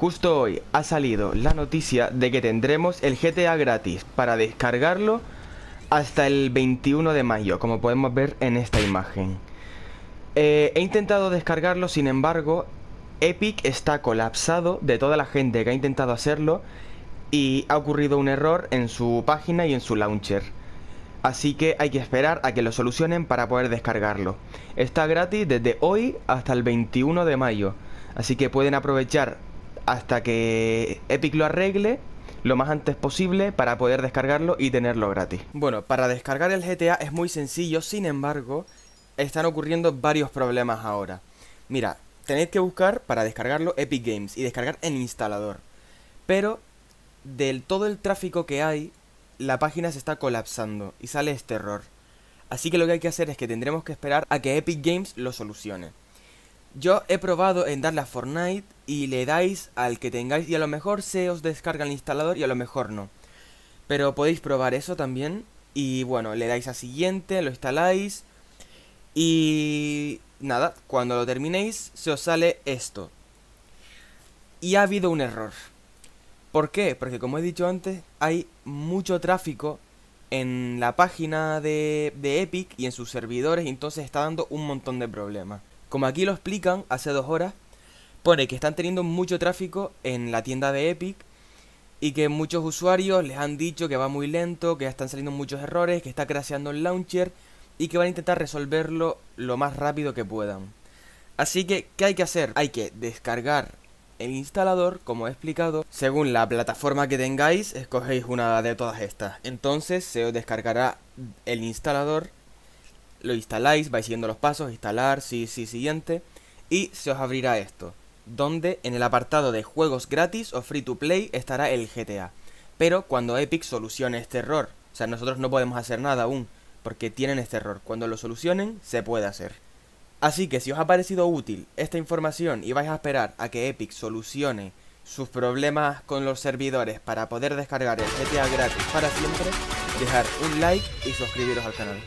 Justo hoy ha salido la noticia de que tendremos el GTA gratis para descargarlo hasta el 21 de mayo, como podemos ver en esta imagen. Eh, he intentado descargarlo, sin embargo, Epic está colapsado de toda la gente que ha intentado hacerlo y ha ocurrido un error en su página y en su launcher. Así que hay que esperar a que lo solucionen para poder descargarlo. Está gratis desde hoy hasta el 21 de mayo. Así que pueden aprovechar hasta que Epic lo arregle lo más antes posible para poder descargarlo y tenerlo gratis. Bueno, para descargar el GTA es muy sencillo, sin embargo, están ocurriendo varios problemas ahora. Mira, tenéis que buscar para descargarlo Epic Games y descargar en instalador. Pero del todo el tráfico que hay, la página se está colapsando y sale este error. Así que lo que hay que hacer es que tendremos que esperar a que Epic Games lo solucione. Yo he probado en darle a Fortnite y le dais al que tengáis y a lo mejor se os descarga el instalador y a lo mejor no. Pero podéis probar eso también y bueno, le dais a siguiente, lo instaláis y nada, cuando lo terminéis se os sale esto. Y ha habido un error. ¿Por qué? Porque como he dicho antes, hay mucho tráfico en la página de, de Epic y en sus servidores y entonces está dando un montón de problemas. Como aquí lo explican hace dos horas, pone que están teniendo mucho tráfico en la tienda de Epic y que muchos usuarios les han dicho que va muy lento, que ya están saliendo muchos errores, que está crasheando el launcher y que van a intentar resolverlo lo más rápido que puedan. Así que, ¿qué hay que hacer? Hay que descargar el instalador, como he explicado, según la plataforma que tengáis, escogéis una de todas estas. Entonces se os descargará el instalador lo instaláis, vais siguiendo los pasos, instalar, sí, sí, siguiente, y se os abrirá esto, donde en el apartado de juegos gratis o free to play estará el GTA. Pero cuando Epic solucione este error, o sea, nosotros no podemos hacer nada aún, porque tienen este error, cuando lo solucionen se puede hacer. Así que si os ha parecido útil esta información y vais a esperar a que Epic solucione sus problemas con los servidores para poder descargar el GTA gratis para siempre, dejar un like y suscribiros al canal.